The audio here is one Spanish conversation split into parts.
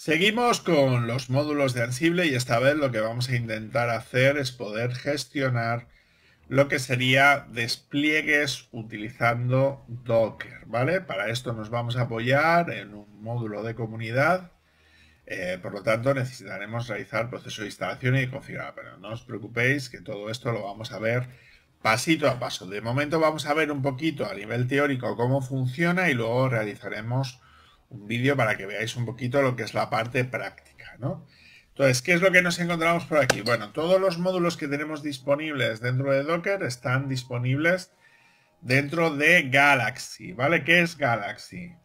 Seguimos con los módulos de Ansible y esta vez lo que vamos a intentar hacer es poder gestionar lo que sería despliegues utilizando Docker, ¿vale? Para esto nos vamos a apoyar en un módulo de comunidad, eh, por lo tanto necesitaremos realizar proceso de instalación y configurar, pero no os preocupéis que todo esto lo vamos a ver pasito a paso. De momento vamos a ver un poquito a nivel teórico cómo funciona y luego realizaremos un vídeo para que veáis un poquito lo que es la parte práctica, ¿no? Entonces, ¿qué es lo que nos encontramos por aquí? Bueno, todos los módulos que tenemos disponibles dentro de Docker están disponibles dentro de Galaxy, ¿vale? ¿Qué es Galaxy?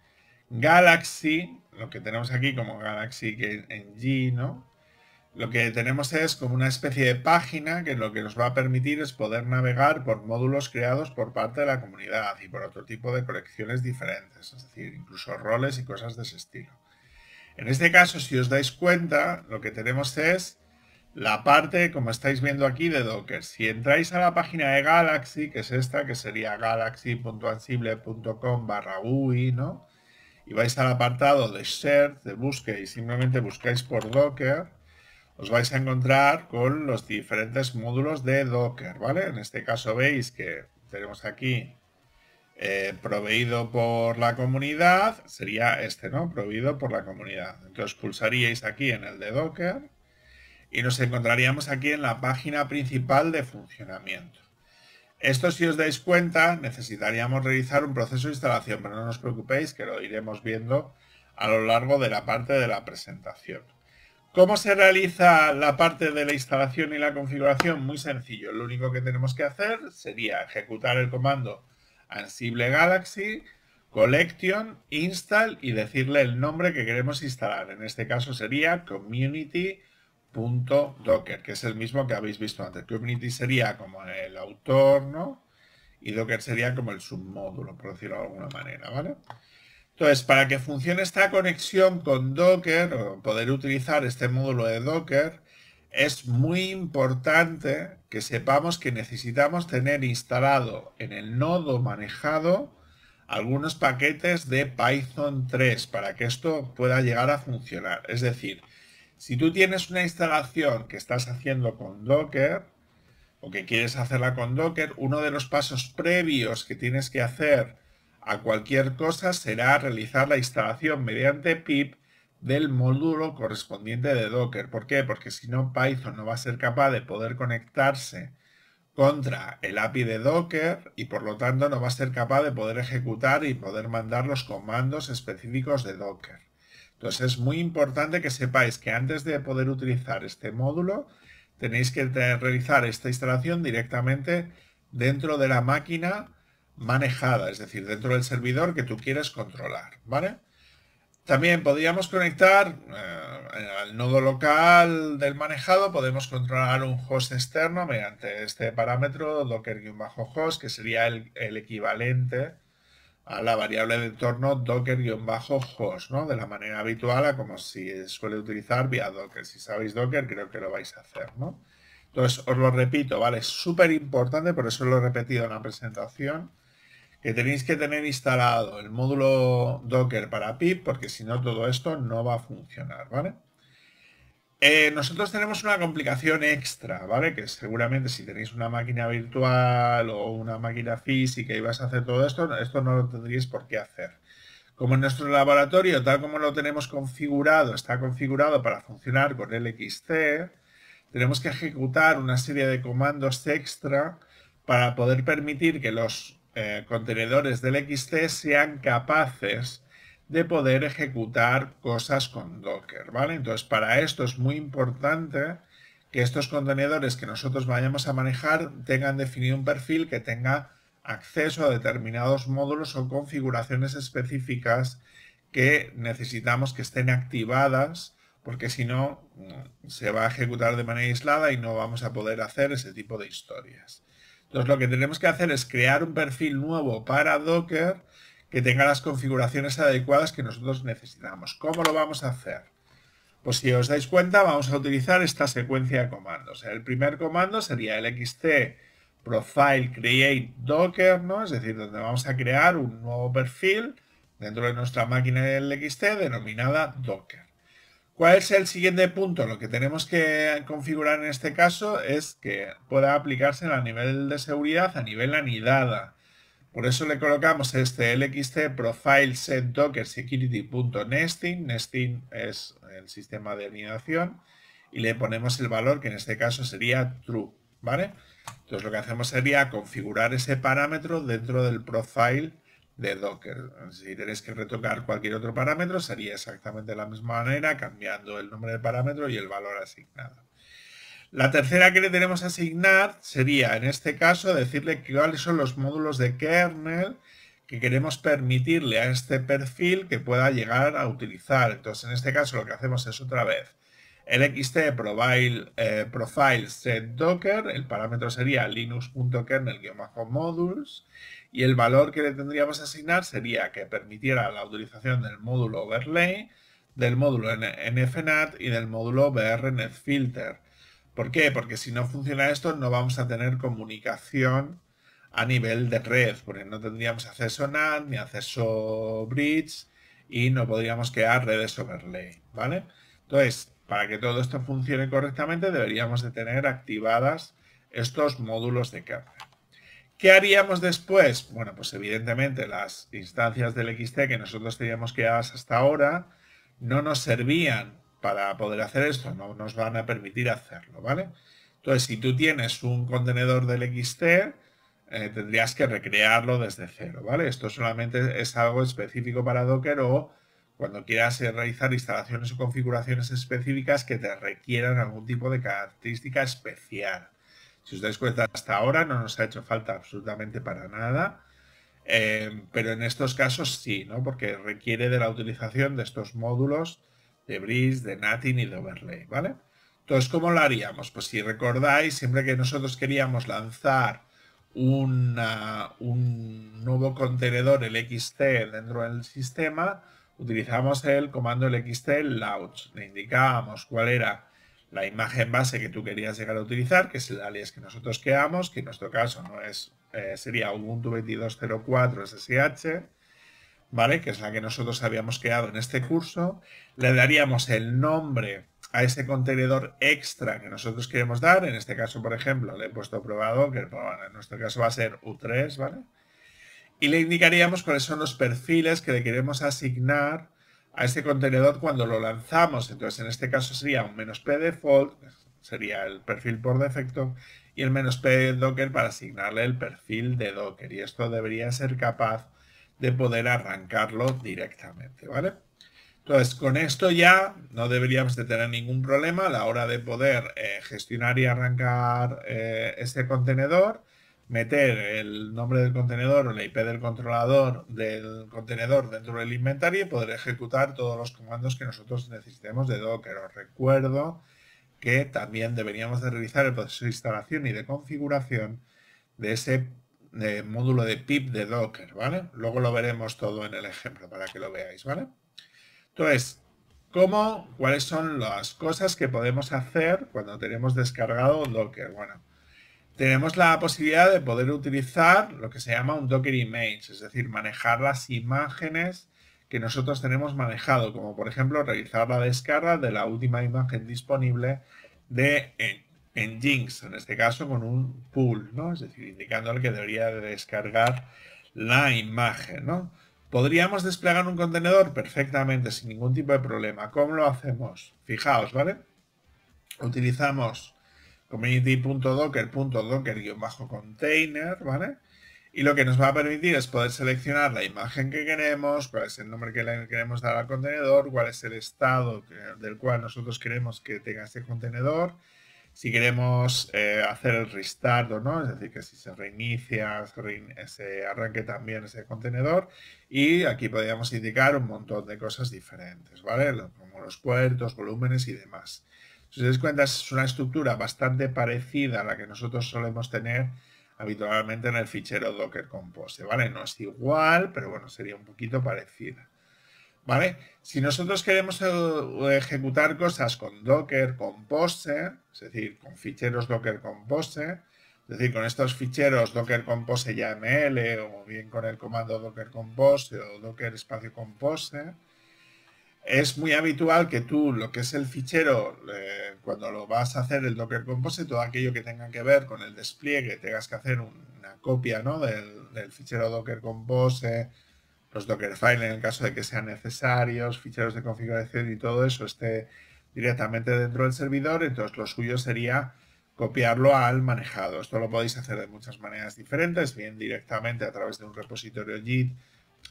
Galaxy, lo que tenemos aquí como Galaxy en G, ¿no? lo que tenemos es como una especie de página que lo que nos va a permitir es poder navegar por módulos creados por parte de la comunidad y por otro tipo de colecciones diferentes, es decir, incluso roles y cosas de ese estilo. En este caso, si os dais cuenta, lo que tenemos es la parte, como estáis viendo aquí, de Docker. Si entráis a la página de Galaxy, que es esta, que sería galaxy.ansible.com barra UI, ¿no? Y vais al apartado de Share, de búsqueda, y simplemente buscáis por Docker, os vais a encontrar con los diferentes módulos de Docker, ¿vale? En este caso veis que tenemos aquí eh, proveído por la comunidad, sería este, ¿no? Proveído por la comunidad. Entonces pulsaríais aquí en el de Docker y nos encontraríamos aquí en la página principal de funcionamiento. Esto, si os dais cuenta, necesitaríamos realizar un proceso de instalación, pero no os preocupéis que lo iremos viendo a lo largo de la parte de la presentación. ¿Cómo se realiza la parte de la instalación y la configuración? Muy sencillo. Lo único que tenemos que hacer sería ejecutar el comando Ansible Galaxy, Collection, Install y decirle el nombre que queremos instalar. En este caso sería community.docker, que es el mismo que habéis visto antes. Community sería como el autor, ¿no? Y Docker sería como el submódulo, por decirlo de alguna manera, ¿vale? Entonces, para que funcione esta conexión con Docker, o poder utilizar este módulo de Docker, es muy importante que sepamos que necesitamos tener instalado en el nodo manejado algunos paquetes de Python 3 para que esto pueda llegar a funcionar. Es decir, si tú tienes una instalación que estás haciendo con Docker o que quieres hacerla con Docker, uno de los pasos previos que tienes que hacer a cualquier cosa será realizar la instalación mediante pip del módulo correspondiente de Docker. ¿Por qué? Porque si no Python no va a ser capaz de poder conectarse contra el API de Docker y por lo tanto no va a ser capaz de poder ejecutar y poder mandar los comandos específicos de Docker. Entonces es muy importante que sepáis que antes de poder utilizar este módulo tenéis que realizar esta instalación directamente dentro de la máquina manejada, es decir, dentro del servidor que tú quieres controlar, ¿vale? También podríamos conectar eh, al nodo local del manejado, podemos controlar un host externo mediante este parámetro docker-host, que sería el, equivalente a la variable de entorno docker-host, ¿no? De la manera habitual a como se suele utilizar vía docker. Si sabéis docker, creo que lo vais a hacer, ¿no? Entonces, os lo repito, ¿vale? Es súper importante, por eso lo he repetido en la presentación que tenéis que tener instalado el módulo Docker para PIP, porque si no todo esto no va a funcionar, ¿vale? Eh, nosotros tenemos una complicación extra, ¿vale? Que seguramente si tenéis una máquina virtual o una máquina física y vas a hacer todo esto, esto no lo tendríais por qué hacer. Como en nuestro laboratorio, tal como lo tenemos configurado, está configurado para funcionar con LXC, tenemos que ejecutar una serie de comandos extra para poder permitir que los eh, contenedores del XT sean capaces de poder ejecutar cosas con Docker, ¿vale? Entonces, para esto es muy importante que estos contenedores que nosotros vayamos a manejar tengan definido un perfil que tenga acceso a determinados módulos o configuraciones específicas que necesitamos que estén activadas porque si no mm, se va a ejecutar de manera aislada y no vamos a poder hacer ese tipo de historias. Entonces lo que tenemos que hacer es crear un perfil nuevo para Docker que tenga las configuraciones adecuadas que nosotros necesitamos. ¿Cómo lo vamos a hacer? Pues si os dais cuenta, vamos a utilizar esta secuencia de comandos. El primer comando sería el profile create docker, ¿no? Es decir, donde vamos a crear un nuevo perfil dentro de nuestra máquina del XT denominada docker. ¿Cuál es el siguiente punto? Lo que tenemos que configurar en este caso es que pueda aplicarse a nivel de seguridad, a nivel anidada. Por eso le colocamos este LXT profile set docker security.nesting. Nesting es el sistema de anidación. Y le ponemos el valor que en este caso sería true. ¿Vale? Entonces lo que hacemos sería configurar ese parámetro dentro del profile de Docker. Si tenéis que retocar cualquier otro parámetro, sería exactamente de la misma manera, cambiando el nombre del parámetro y el valor asignado. La tercera que le tenemos a asignar sería, en este caso, decirle cuáles son los módulos de kernel que queremos permitirle a este perfil que pueda llegar a utilizar. Entonces, en este caso, lo que hacemos es otra vez el XT eh, profile, set Docker, el parámetro sería linux.kernel-modules y el valor que le tendríamos que asignar sería que permitiera la utilización del módulo overlay, del módulo nfnat y del módulo brnetfilter. ¿Por qué? Porque si no funciona esto no vamos a tener comunicación a nivel de red, porque no tendríamos acceso NAT ni acceso bridge y no podríamos crear redes overlay, ¿vale? Entonces, para que todo esto funcione correctamente deberíamos de tener activadas estos módulos de carga. ¿Qué haríamos después? Bueno, pues evidentemente las instancias del XT que nosotros teníamos creadas hasta ahora no nos servían para poder hacer esto, no nos van a permitir hacerlo, ¿vale? Entonces, si tú tienes un contenedor del XT, eh, tendrías que recrearlo desde cero, ¿vale? Esto solamente es algo específico para Docker o cuando quieras eh, realizar instalaciones o configuraciones específicas que te requieran algún tipo de característica especial. Si os dais cuenta, hasta ahora no nos ha hecho falta absolutamente para nada, eh, pero en estos casos sí, ¿no? porque requiere de la utilización de estos módulos de Breeze, de Natin y de Overlay. ¿vale? Entonces, ¿cómo lo haríamos? Pues si recordáis, siempre que nosotros queríamos lanzar un nuevo contenedor, el XT, dentro del sistema, utilizamos el comando lxt launch. Le indicábamos cuál era la imagen base que tú querías llegar a utilizar, que es el alias que nosotros creamos, que en nuestro caso no es, eh, sería Ubuntu 2204 SSH, ¿vale? que es la que nosotros habíamos creado en este curso. Le daríamos el nombre a ese contenedor extra que nosotros queremos dar. En este caso, por ejemplo, le he puesto probado, que en nuestro caso va a ser U3, ¿vale? y le indicaríamos cuáles son los perfiles que le queremos asignar a este contenedor cuando lo lanzamos. Entonces, en este caso sería un menos p default, sería el perfil por defecto, y el menos p docker para asignarle el perfil de docker. Y esto debería ser capaz de poder arrancarlo directamente, ¿vale? Entonces, con esto ya no deberíamos de tener ningún problema a la hora de poder eh, gestionar y arrancar ese eh, este contenedor meter el nombre del contenedor o la IP del controlador del contenedor dentro del inventario y poder ejecutar todos los comandos que nosotros necesitemos de Docker. Os recuerdo que también deberíamos de realizar el proceso de instalación y de configuración de ese eh, módulo de pip de Docker, ¿vale? Luego lo veremos todo en el ejemplo para que lo veáis, ¿vale? Entonces, ¿cómo, ¿cuáles son las cosas que podemos hacer cuando tenemos descargado Docker? Bueno, tenemos la posibilidad de poder utilizar lo que se llama un Docker Image, es decir, manejar las imágenes que nosotros tenemos manejado, como por ejemplo realizar la descarga de la última imagen disponible de en, en este caso con un pool, ¿no? Es decir, indicando que debería de descargar la imagen, Podríamos desplegar un contenedor perfectamente, sin ningún tipo de problema. ¿Cómo lo hacemos? Fijaos, ¿vale? Utilizamos community.docker.docker-container, ¿vale? Y lo que nos va a permitir es poder seleccionar la imagen que queremos, cuál es el nombre que le queremos dar al contenedor, cuál es el estado del cual nosotros queremos que tenga ese contenedor, si queremos eh, hacer el restart o no, es decir, que si se reinicia, se, se arranque también ese contenedor. Y aquí podríamos indicar un montón de cosas diferentes, ¿vale? Como los puertos, volúmenes y demás. Si os dais cuenta, es una estructura bastante parecida a la que nosotros solemos tener habitualmente en el fichero Docker Compose, ¿vale? No es igual, pero bueno, sería un poquito parecida. ¿Vale? Si nosotros queremos eh, ejecutar cosas con Docker Compose, es decir, con ficheros Docker Compose, es decir, con estos ficheros Docker Compose YAML o bien con el comando Docker Compose o Docker espacio Compose, es muy habitual que tú lo que es el fichero, eh, cuando lo vas a hacer el Docker Compose, todo aquello que tenga que ver con el despliegue, tengas que hacer una copia del, fichero Docker Compose, los Docker Dockerfile en el caso de que sean necesarios, ficheros de configuración y todo eso esté directamente dentro del servidor, entonces lo suyo sería copiarlo al manejado. Esto lo podéis hacer de muchas maneras diferentes, bien directamente a través de un repositorio JIT,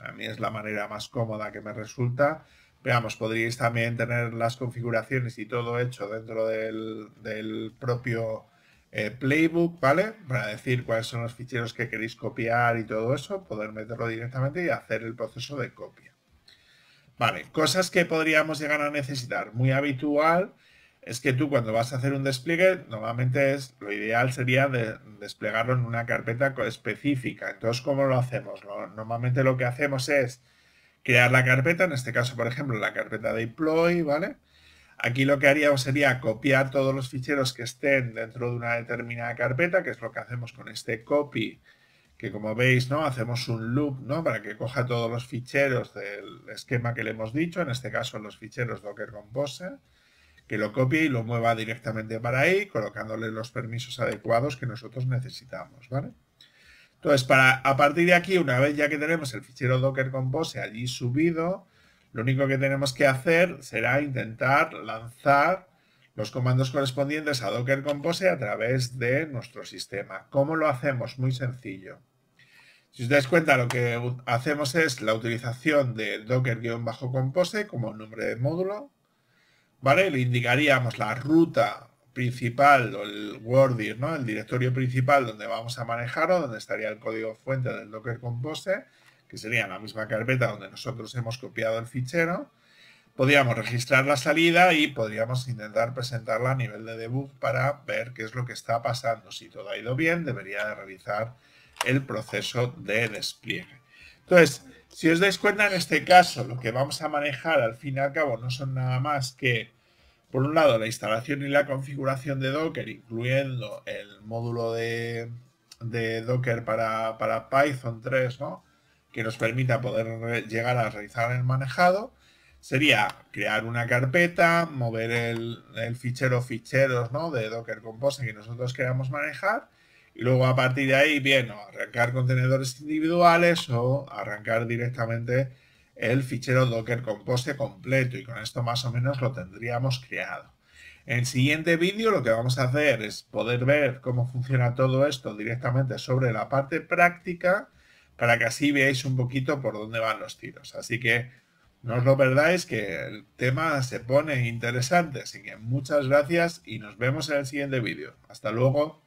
a mí es la manera más cómoda que me resulta, Veamos, podríais también tener las configuraciones y todo hecho dentro del, propio eh, playbook, ¿vale? Para decir cuáles son los ficheros que queréis copiar y todo eso, poder meterlo directamente y hacer el proceso de copia. Vale, cosas que podríamos llegar a necesitar. Muy habitual es que tú cuando vas a hacer un despliegue, normalmente es, lo ideal sería desplegarlo en una carpeta específica. Entonces, ¿cómo lo hacemos? normalmente lo que hacemos es crear la carpeta, en este caso, por ejemplo, la carpeta de deploy, ¿vale? Aquí lo que haríamos sería copiar todos los ficheros que estén dentro de una determinada carpeta, que es lo que hacemos con este copy, que como veis, ¿no? Hacemos un loop, ¿no? Para que coja todos los ficheros del esquema que le hemos dicho, en este caso los ficheros Docker Compose, que lo copie y lo mueva directamente para ahí, colocándole los permisos adecuados que nosotros necesitamos, ¿vale? Entonces, para, a partir de aquí, una vez ya que tenemos el fichero Docker Compose allí subido, lo único que tenemos que hacer será intentar lanzar los comandos correspondientes a Docker Compose a través de nuestro sistema. ¿Cómo lo hacemos? Muy sencillo. Si os dais cuenta, lo que hacemos es la utilización de docker-compose como nombre de módulo. ¿vale? Le indicaríamos la ruta principal o el WordIR, ¿no? el directorio principal donde vamos a manejarlo, donde estaría el código fuente del Docker Compose, que sería la misma carpeta donde nosotros hemos copiado el fichero. Podríamos registrar la salida y podríamos intentar presentarla a nivel de debug para ver qué es lo que está pasando. Si todo ha ido bien, debería de realizar el proceso de despliegue. Entonces, si os dais cuenta, en este caso lo que vamos a manejar al fin y al cabo no son nada más que por un lado, la instalación y la configuración de Docker, incluyendo el módulo de, Docker para, Python 3, que nos permita poder llegar a realizar el manejado, sería crear una carpeta, mover el, fichero ficheros ¿no? de Docker Compose que nosotros queramos manejar, y luego a partir de ahí, bien, arrancar contenedores individuales o arrancar directamente el fichero docker compose completo y con esto más o menos lo tendríamos creado. En el siguiente vídeo lo que vamos a hacer es poder ver cómo funciona todo esto directamente sobre la parte práctica para que así veáis un poquito por dónde van los tiros. Así que no os lo perdáis que el tema se pone interesante. Así que muchas gracias y nos vemos en el siguiente vídeo. Hasta luego.